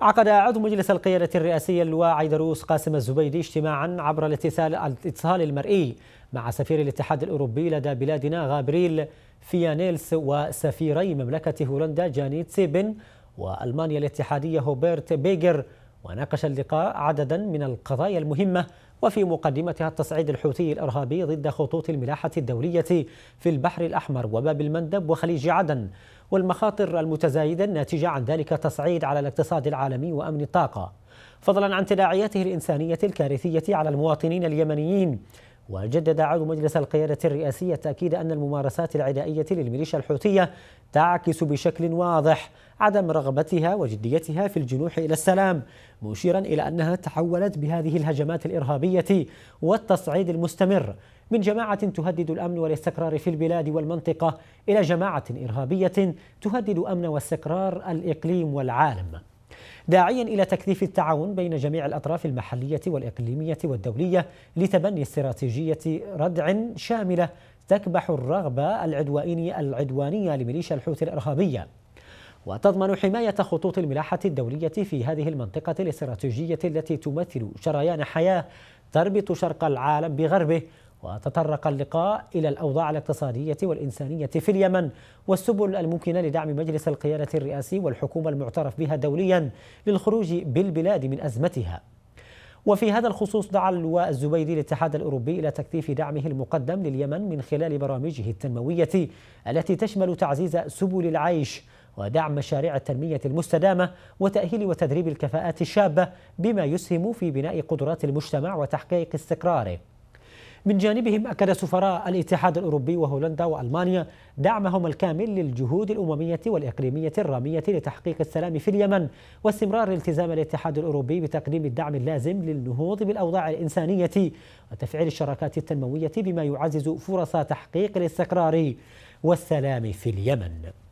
عقد عضو مجلس القيادة الرئاسي اللواء عيدروس قاسم الزبيدي اجتماعا عبر الاتصال المرئي مع سفير الاتحاد الأوروبي لدى بلادنا غابريل فيانيلس وسفيري مملكة هولندا جانيت سيبن وألمانيا الاتحادية هوبرت بيجر وناقش اللقاء عددا من القضايا المهمة وفي مقدمتها التصعيد الحوثي الإرهابي ضد خطوط الملاحة الدولية في البحر الأحمر وباب المندب وخليج عدن والمخاطر المتزايدة الناتجة عن ذلك تصعيد على الاقتصاد العالمي وأمن الطاقة فضلا عن تداعياته الإنسانية الكارثية على المواطنين اليمنيين وجدد عضو مجلس القيادة الرئاسية تأكيد أن الممارسات العدائية للميليشيا الحوثية تعكس بشكل واضح عدم رغبتها وجديتها في الجنوح إلى السلام مشيرا إلى أنها تحولت بهذه الهجمات الإرهابية والتصعيد المستمر من جماعة تهدد الأمن والاستقرار في البلاد والمنطقة إلى جماعة إرهابية تهدد أمن واستقرار الإقليم والعالم داعيا الى تكثيف التعاون بين جميع الاطراف المحليه والاقليميه والدوليه لتبني استراتيجيه ردع شامله تكبح الرغبه العدوانيه العدوانيه لميليشيا الحوثي الارهابيه وتضمن حمايه خطوط الملاحه الدوليه في هذه المنطقه الاستراتيجيه التي تمثل شريان حياه تربط شرق العالم بغربه وتطرق اللقاء إلى الأوضاع الاقتصادية والإنسانية في اليمن والسبل الممكنة لدعم مجلس القيادة الرئاسي والحكومة المعترف بها دوليا للخروج بالبلاد من أزمتها وفي هذا الخصوص دعا اللواء الزبيدي الاتحاد الأوروبي إلى تكثيف دعمه المقدم لليمن من خلال برامجه التنموية التي تشمل تعزيز سبل العيش ودعم مشاريع التنمية المستدامة وتأهيل وتدريب الكفاءات الشابة بما يسهم في بناء قدرات المجتمع وتحقيق استقراره من جانبهم أكد سفراء الاتحاد الأوروبي وهولندا وألمانيا دعمهم الكامل للجهود الأممية والإقليمية الرامية لتحقيق السلام في اليمن واستمرار التزام الاتحاد الأوروبي بتقديم الدعم اللازم للنهوض بالأوضاع الإنسانية وتفعيل الشراكات التنموية بما يعزز فرص تحقيق الاستقرار والسلام في اليمن